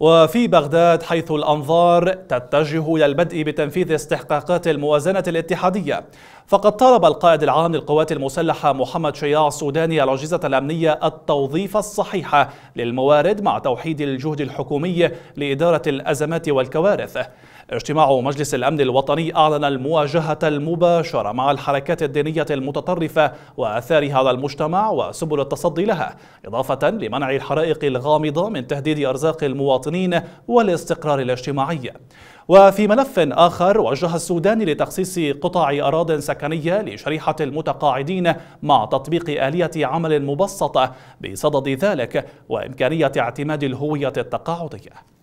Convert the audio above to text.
وفي بغداد حيث الأنظار تتجه إلى البدء بتنفيذ استحقاقات الموازنة الاتحادية فقد طالب القائد العام للقوات المسلحة محمد شياع السوداني الأجهزة الأمنية التوظيف الصحيح للموارد مع توحيد الجهد الحكومي لإدارة الأزمات والكوارث اجتماع مجلس الأمن الوطني أعلن المواجهة المباشرة مع الحركات الدينية المتطرفة وأثارها على المجتمع وسبل التصدي لها إضافة لمنع الحرائق الغامضة من تهديد أرزاق المواطنين والاستقرار الاجتماعي وفي ملف آخر وجه السودان لتخصيص قطع أراض سكنية لشريحة المتقاعدين مع تطبيق آلية عمل مبسطة بصدد ذلك وإمكانية اعتماد الهوية التقاعدية